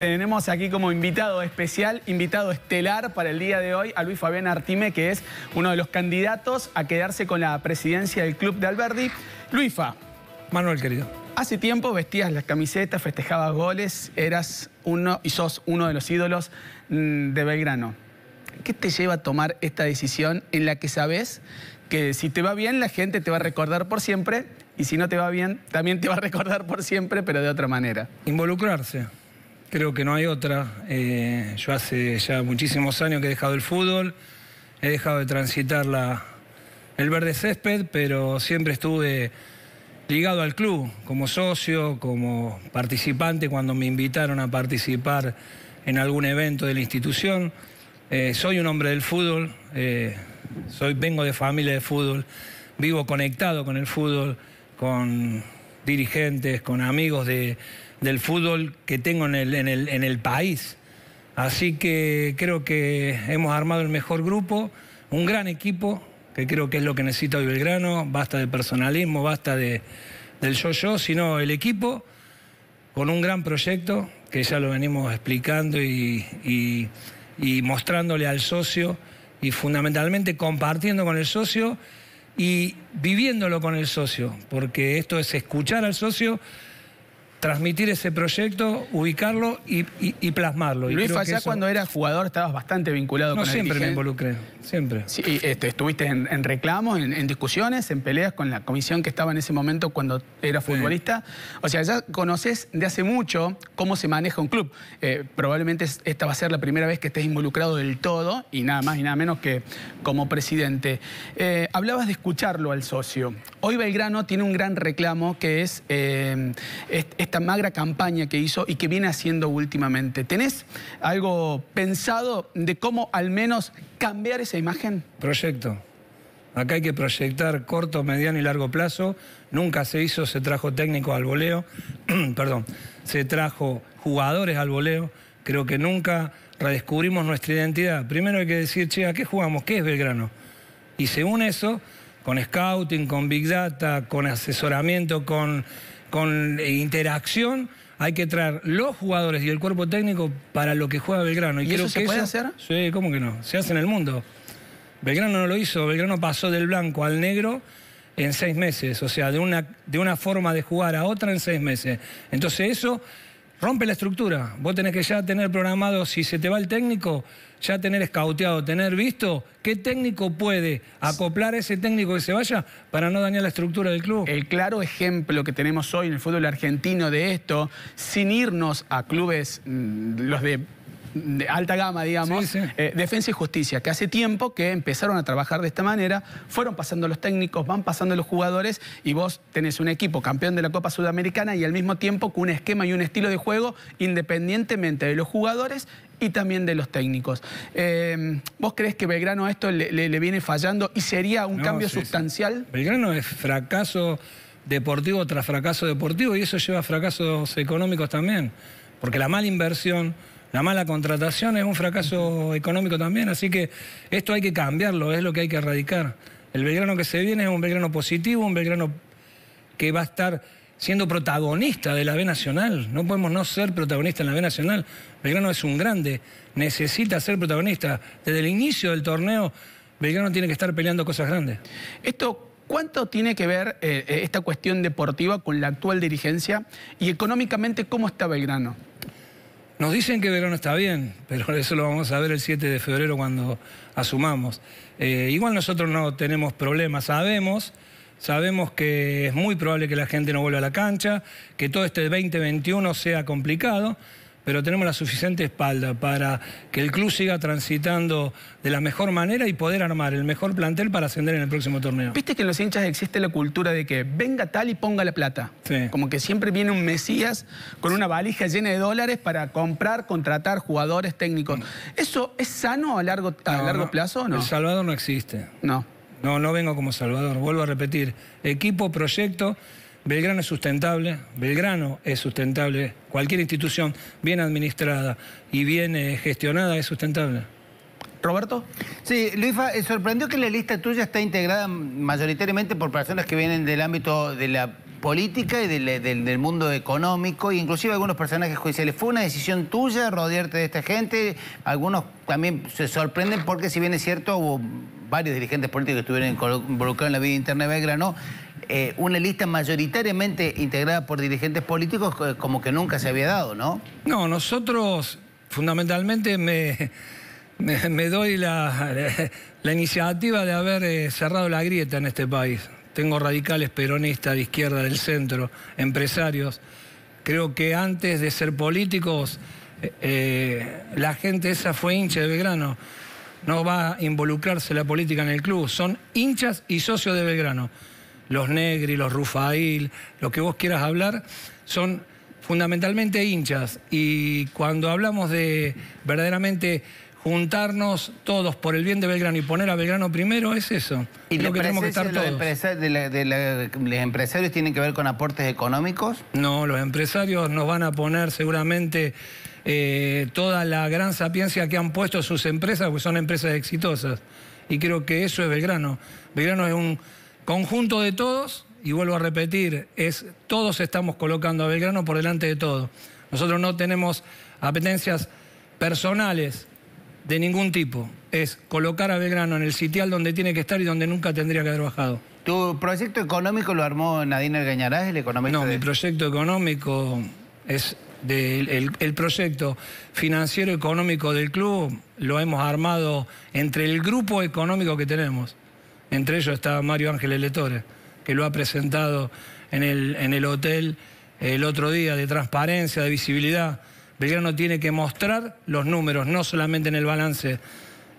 Tenemos aquí como invitado especial, invitado estelar para el día de hoy a Luis Fabián Artime, que es uno de los candidatos a quedarse con la presidencia del Club de Alberdi. Luifa. Manuel, querido. Hace tiempo vestías las camisetas, festejabas goles, eras uno y sos uno de los ídolos mm, de Belgrano. ¿Qué te lleva a tomar esta decisión en la que sabes que si te va bien la gente te va a recordar por siempre y si no te va bien también te va a recordar por siempre, pero de otra manera? Involucrarse creo que no hay otra. Eh, yo hace ya muchísimos años que he dejado el fútbol, he dejado de transitar la, el verde césped, pero siempre estuve ligado al club, como socio, como participante cuando me invitaron a participar en algún evento de la institución. Eh, soy un hombre del fútbol, eh, soy, vengo de familia de fútbol, vivo conectado con el fútbol, con dirigentes, con amigos del fútbol que tengo en el, país. Así que creo que hemos armado el mejor grupo, un gran equipo, que creo que es lo que necesita hoy Belgrano, basta de personalismo, basta de, del yo-yo, sino el equipo con un gran proyecto que ya lo venimos explicando y mostrándole al socio y fundamentalmente compartiendo con el socio y viviéndolo con el socio, porque esto es escuchar al socio transmitir ese proyecto, ubicarlo y, plasmarlo. Luis, allá cuando eras jugador estabas bastante vinculado no, con siempre me involucré, siempre. Sí, este, estuviste en, reclamos, en, discusiones, en peleas con la comisión que estaba en ese momento cuando era futbolista. O sea, ya conoces de hace mucho cómo se maneja un club. Eh, probablemente esta va a ser la primera vez que estés involucrado del todo y nada más y nada menos que como presidente. Eh, hablabas de escucharlo al socio. Hoy Belgrano tiene un gran reclamo que es eh, esta magra campaña que hizo y que viene haciendo últimamente. ¿Tenés algo pensado de cómo al menos cambiar esa imagen? Proyecto. Acá hay que proyectar corto, mediano y largo plazo. Nunca se hizo, se trajo técnicos al voleo, perdón, se trajo jugadores al voleo. Creo que nunca redescubrimos nuestra identidad. Primero hay que decir, che, ¿a qué jugamos? ¿Qué es Belgrano? Y según eso, con scouting, con big data, con asesoramiento, con, con eh, interacción, hay que traer los jugadores y el cuerpo técnico para lo que juega Belgrano. ¿Y, creo eso se puede hacer? Sí, ¿cómo que no? Se hace en el mundo. Belgrano no lo hizo, Belgrano pasó del blanco al negro en seis meses, o sea, de una, de una forma de jugar a otra en seis meses. Entonces eso rompe la estructura. Vos tenés que ya tener programado, si se te va el técnico, ya tener escauteado, tener visto qué técnico puede acoplar a ese técnico que se vaya para no dañar la estructura del club. El claro ejemplo que tenemos hoy en el fútbol argentino de esto, sin irnos a clubes, mm, los de de alta gama, digamos, eh, Defensa y Justicia, que hace tiempo que empezaron a trabajar de esta manera, fueron pasando los técnicos, van pasando los jugadores y vos tenés un equipo campeón de la Copa Sudamericana y al mismo tiempo con un esquema y un estilo de juego independientemente de los jugadores y también de los técnicos. Em, ¿Vos crees que Belgrano a esto le, viene fallando y sería un cambio sustancial? Belgrano es fracaso deportivo tras fracaso deportivo y eso lleva a fracasos económicos también, porque la mala inversión la mala contratación es un fracaso económico también, así que esto hay que cambiarlo, es lo que hay que erradicar. El Belgrano que se viene es un Belgrano positivo, un Belgrano que va a estar siendo protagonista de la B Nacional. No podemos no ser protagonista en la B Nacional. Belgrano es un grande, necesita ser protagonista. Desde el inicio del torneo, Belgrano tiene que estar peleando cosas grandes. Esto. ¿Cuánto tiene que ver eh, eh, esta cuestión deportiva con la actual dirigencia y económicamente cómo está Belgrano? Nos dicen que verano está bien, pero eso lo vamos a ver el 7 de febrero cuando asumamos. Eh, igual nosotros no tenemos problemas, sabemos, sabemos que es muy probable que la gente no vuelva a la cancha, que todo este 2021 sea complicado pero tenemos la suficiente espalda para que el club siga transitando de la mejor manera y poder armar el mejor plantel para ascender en el próximo torneo. Viste que en los hinchas existe la cultura de que venga tal y ponga la plata. Como que siempre viene un Mesías con una valija llena de dólares para comprar, contratar jugadores técnicos. Mm. ¿Eso es sano a largo, plazo o no? El Salvador no existe. No. No, no vengo como Salvador. Vuelvo a repetir. Equipo, proyecto. Belgrano es sustentable, Belgrano es sustentable, cualquier institución bien administrada y bien eh, gestionada es sustentable. Roberto. Sí, Luisa, eh, sorprendió que la lista tuya está integrada mayoritariamente por personas que vienen del ámbito de la política y eh, del, mundo económico, inclusive algunos personajes judiciales. ¿Fue una decisión tuya rodearte de esta gente? Algunos también se sorprenden porque si bien es cierto, hubo varios dirigentes políticos que estuvieron involucrados en la vida interna de Belgrano, eh, una lista mayoritariamente integrada por dirigentes políticos como que nunca se había dado, ¿no? No, nosotros fundamentalmente me, doy la, iniciativa de haber eh, cerrado la grieta en este país. Tengo radicales peronistas de izquierda, del centro, empresarios. Creo que antes de ser políticos, eh, la gente esa fue hincha de Belgrano no va a involucrarse la política en el club. Son hinchas y socios de Belgrano los Negri, los Rufail, lo que vos quieras hablar, son fundamentalmente hinchas. Y cuando hablamos de verdaderamente juntarnos todos por el bien de Belgrano y poner a Belgrano primero es eso. Y lo que que estar todos. ¿Los empresarios tienen que ver con aportes económicos? No, los empresarios nos van a poner seguramente eh, toda la gran sapiencia que han puesto sus empresas, porque son empresas exitosas. Y creo que eso es Belgrano. Belgrano es un conjunto de todos, y vuelvo a repetir, es todos estamos colocando a Belgrano por delante de todo. Nosotros no tenemos apetencias personales de ningún tipo. Es colocar a Belgrano en el sitial donde tiene que estar y donde nunca tendría que haber bajado. ¿Tu proyecto económico lo armó Nadine Gañarás, el economista? No, mi proyecto económico es del el proyecto financiero económico del club, lo hemos armado entre el grupo económico que tenemos. Entre ellos está Mario Ángel Letores, que lo ha presentado en el, en el hotel eh, el otro día de transparencia, de visibilidad. Belgrano tiene que mostrar los números, no solamente en el balance.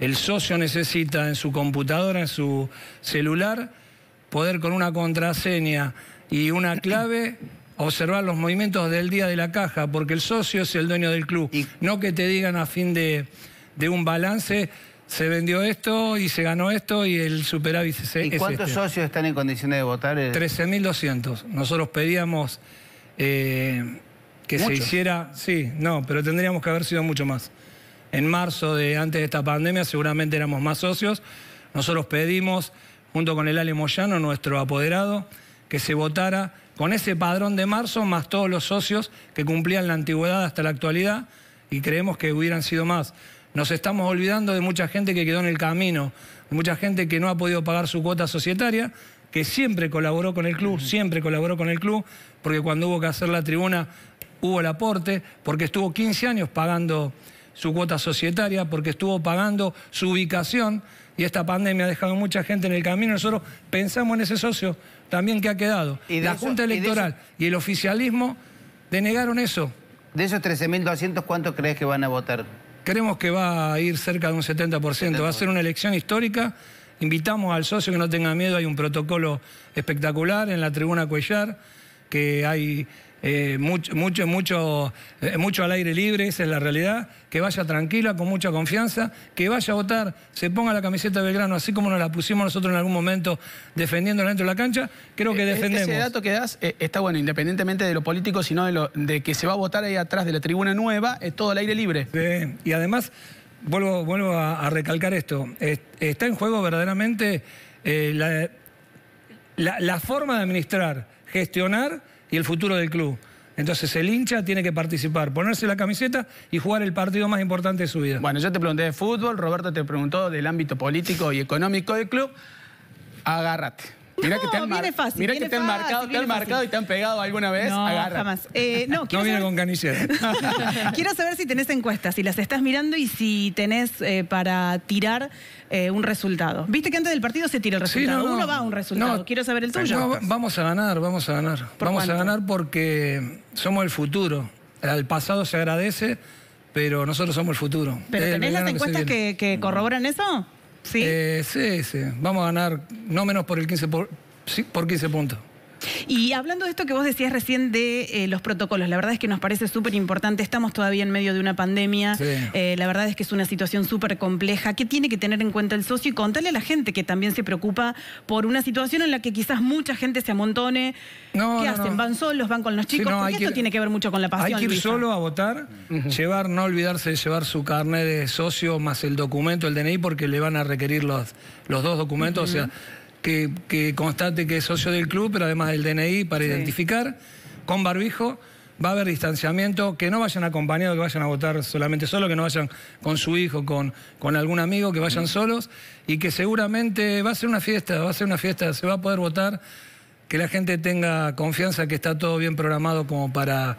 El socio necesita en su computadora, en su celular, poder con una contraseña y una clave observar los movimientos del día de la caja, porque el socio es el dueño del club, no que te digan a fin de, de un balance se vendió esto y se ganó esto y el superávit se, ¿Y este. cuántos socios están en condiciones de votar? 13.200. Nosotros pedíamos eh, que se hiciera, sí, no, pero tendríamos que haber sido mucho más. En marzo de antes de esta pandemia seguramente éramos más socios. Nosotros pedimos, junto con el Ale Moyano, nuestro apoderado, que se votara con ese padrón de marzo más todos los socios que cumplían la antigüedad hasta la actualidad y creemos que hubieran sido más. Nos estamos olvidando de mucha gente que quedó en el camino, mucha gente que no ha podido pagar su cuota societaria, que siempre colaboró con el club, siempre colaboró con el club, porque cuando hubo que hacer la tribuna hubo el aporte, porque estuvo 15 años pagando su cuota societaria, porque estuvo pagando su ubicación y esta pandemia ha dejado mucha gente en el camino. Nosotros pensamos en ese socio también que ha quedado. la Junta Electoral y, y el oficialismo denegaron eso. De esos 13.200, ¿cuántos crees que van a votar? Creemos que va a ir cerca de un 70%. Va a ser una elección histórica. Invitamos al socio que no tenga miedo, hay un protocolo espectacular en la tribuna Cuellar, que hay eh, mucho, mucho, mucho, eh, mucho al aire libre, esa es la realidad, que vaya tranquila, con mucha confianza, que vaya a votar, se ponga la camiseta de Belgrano, así como nos la pusimos nosotros en algún momento defendiéndola dentro de la cancha, creo que eh, defendemos. Ese dato que das está bueno, independientemente de lo político, sino de, lo, de que se va a votar ahí atrás de la tribuna nueva, es todo al aire libre. y además, vuelvo, vuelvo a, recalcar esto, está en juego verdaderamente la forma de administrar, gestionar y el futuro del club. Entonces el hincha tiene que participar, ponerse la camiseta y jugar el partido más importante de su vida. Bueno, yo te pregunté de fútbol, Roberto te preguntó del ámbito político y económico del club. Agárrate. Mira no, que te han, fácil, mira que te han marcado, te han marcado y te han pegado alguna vez. No, jamás. Eh, no, viene con canillera. quiero saber si tenés encuestas, si las estás mirando y si tenés eh, para tirar eh, un resultado. Viste que antes del partido se tira el resultado. no, Uno va a un resultado. quiero saber el tuyo. vamos a ganar, vamos a ganar. Vamos a ganar porque somos el futuro. Al pasado se agradece, pero nosotros somos el futuro. ¿Pero tenés las encuestas que corroboran eso? Eh, ¿Sí? sí, Vamos a ganar no menos por el 15 por, sí, por 15 puntos. Y hablando de esto que vos decías recién de eh, los protocolos, la verdad es que nos parece súper importante, estamos todavía en medio de una pandemia, eh, la verdad es que es una situación súper compleja, ¿qué tiene que tener en cuenta el socio? Y contale a la gente que también se preocupa por una situación en la que quizás mucha gente se amontone. ¿Qué hacen? ¿Van solos? ¿Van con los chicos? Porque esto tiene que ver mucho con la pasión. Hay que ir solo a votar, llevar, no olvidarse de llevar su carnet de socio más el documento, el DNI, porque le van a requerir los, los dos documentos, o sea que, constate que es socio del club, pero además del DNI para identificar, con barbijo va a haber distanciamiento, que no vayan acompañados, que vayan a votar solamente solo que no vayan con su hijo, con, con algún amigo, que vayan solos y que seguramente va a ser una fiesta, va a ser una fiesta, se va a poder votar, que la gente tenga confianza que está todo bien programado como para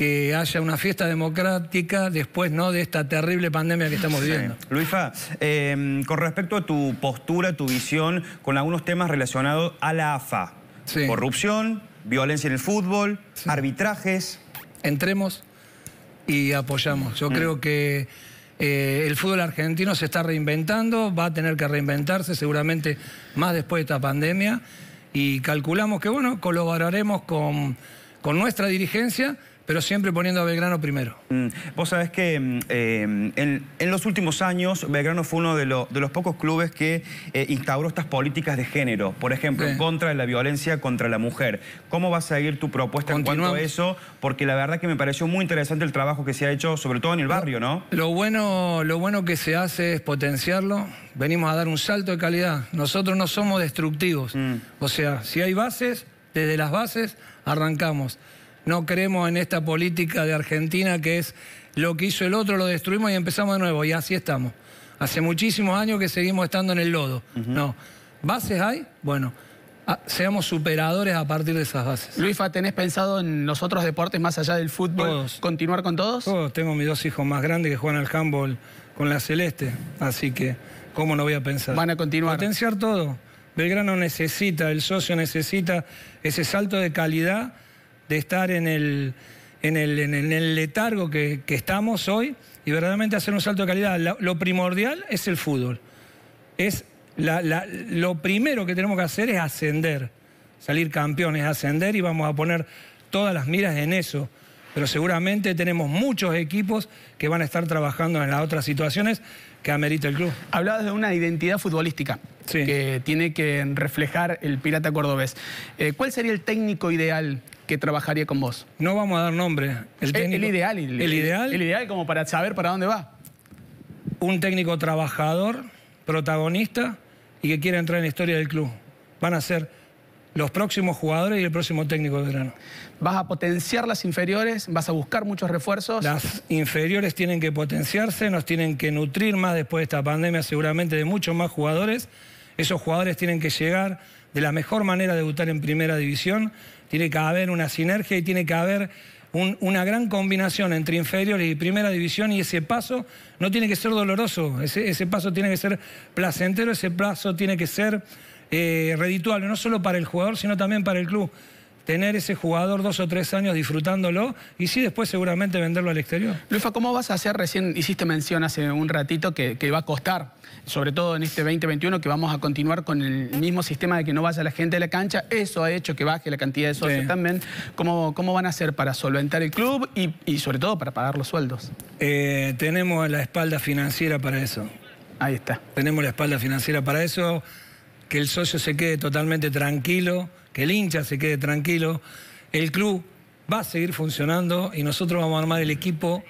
que haya una fiesta democrática después ¿no? de esta terrible pandemia que estamos viviendo. Luisa, em, con respecto a tu postura, tu visión con algunos temas relacionados a la AFA, corrupción, violencia en el fútbol, arbitrajes... Entremos y apoyamos. Yo mm. creo que eh, el fútbol argentino se está reinventando, va a tener que reinventarse seguramente más después de esta pandemia y calculamos que, bueno, colaboraremos con, con nuestra dirigencia pero siempre poniendo a Belgrano primero. Mm, vos sabés que mm, em, en, los últimos años Belgrano fue uno de, los pocos clubes que eh, instauró estas políticas de género, por ejemplo, en contra de la violencia contra la mujer. ¿Cómo va a seguir tu propuesta en cuanto a eso? Porque la verdad que me pareció muy interesante el trabajo que se ha hecho, sobre todo en el barrio, ¿no? Lo bueno, lo bueno que se hace es potenciarlo, venimos a dar un salto de calidad. Nosotros no somos destructivos. Mm. O sea, si hay bases, desde las bases arrancamos. No creemos en esta política de Argentina que es lo que hizo el otro, lo destruimos y empezamos de nuevo. Y así estamos. Hace muchísimos años que seguimos estando en el lodo. No. ¿Bases hay? Bueno. Ah, seamos superadores a partir de esas bases. Luisa, ¿tenés pensado en los otros deportes más allá del fútbol? ¿Continuar con todos? Todos. Tengo mis dos hijos más grandes que juegan al handball con la Celeste. Así que, ¿cómo no voy a pensar? Van a continuar. Potenciar todo. Belgrano necesita, el socio necesita ese salto de calidad de estar en el, en en el letargo que, estamos hoy y verdaderamente hacer un salto de calidad. Lo, primordial es el fútbol. Es lo primero que tenemos que hacer es ascender, salir campeones, ascender y vamos a poner todas las miras en eso. Pero seguramente tenemos muchos equipos que van a estar trabajando en las otras situaciones que amerita el club. Hablabas de una identidad futbolística que tiene que reflejar el pirata cordobés. Eh, ¿Cuál sería el técnico ideal que trabajaría con vos? No vamos a dar nombre. El, ideal. El, ideal. El ideal como para saber para dónde va. Un técnico trabajador, protagonista y que quiera entrar en la historia del club. Van a ser los próximos jugadores y el próximo técnico de verano. ¿Vas a potenciar las inferiores? ¿Vas a buscar muchos refuerzos? Las inferiores tienen que potenciarse, nos tienen que nutrir más después de esta pandemia seguramente de muchos más jugadores. Esos jugadores tienen que llegar de la mejor manera a debutar en primera división tiene que haber una sinergia y tiene que haber una gran combinación entre inferior y primera división y ese paso no tiene que ser doloroso, ese, paso tiene que ser placentero, ese paso tiene que ser eh, redituable, no solo para el jugador, sino también para el club tener ese jugador dos o tres años disfrutándolo y sí después seguramente venderlo al exterior. Lufa, ¿cómo vas a hacer? Recién hiciste mención hace un ratito que, va a costar, sobre todo en este 2021, que vamos a continuar con el mismo sistema de que no vaya la gente a la cancha. Eso ha hecho que baje la cantidad de socios también. ¿Cómo, ¿Cómo van a hacer para solventar el club y, sobre todo para pagar los sueldos? Eh, tenemos la espalda financiera para eso. Ahí está. Tenemos la espalda financiera para eso, que el socio se quede totalmente tranquilo que el hincha se quede tranquilo. El club va a seguir funcionando y nosotros vamos a armar el equipo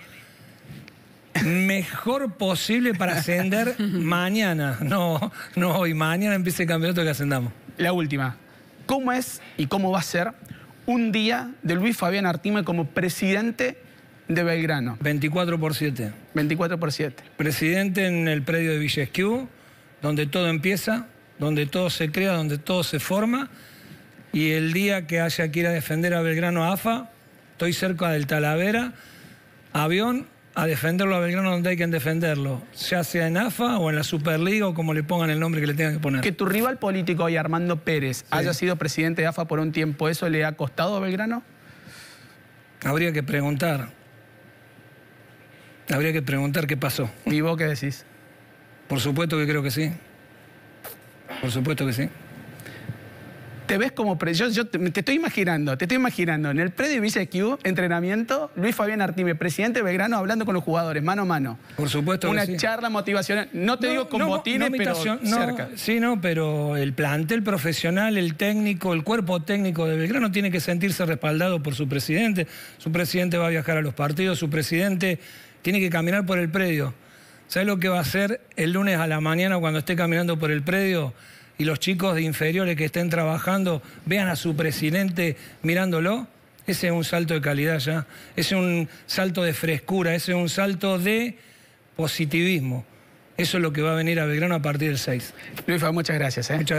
mejor posible para ascender mañana. No, no hoy, mañana empieza el campeonato que ascendamos. La última. ¿Cómo es y cómo va a ser un día de Luis Fabián Artime como presidente de Belgrano? 24 por 7. 24 por 7. Presidente en el predio de Villa donde todo empieza, donde todo se crea, donde todo se forma y el día que haya que ir a defender a Belgrano a AFA, estoy cerca del Talavera, avión a defenderlo a Belgrano donde hay que defenderlo, ya sea en AFA o en la Superliga o como le pongan el nombre que le tengan que poner. Que tu rival político hoy, Armando Pérez, haya sido presidente de AFA por un tiempo, ¿eso le ha costado a Belgrano? Habría que preguntar. Habría que preguntar qué pasó. ¿Y vos qué decís? Por supuesto que creo que sí. Por supuesto que sí te ves como... Yo, te, estoy imaginando, te estoy imaginando. En el predio de entrenamiento, Luis Fabián Artime, presidente de Belgrano, hablando con los jugadores, mano a mano. Por supuesto Una charla motivacional. No te digo con tiene botines, pero cerca. Sí, no, pero el plantel profesional, el técnico, el cuerpo técnico de Belgrano tiene que sentirse respaldado por su presidente. Su presidente va a viajar a los partidos, su presidente tiene que caminar por el predio. ¿Sabes lo que va a hacer el lunes a la mañana cuando esté caminando por el predio? y los chicos de inferiores que estén trabajando vean a su presidente mirándolo, ese es un salto de calidad ya, ese es un salto de frescura, ese es un salto de positivismo. Eso es lo que va a venir a Belgrano a partir del 6. Luis, muchas gracias. ¿eh?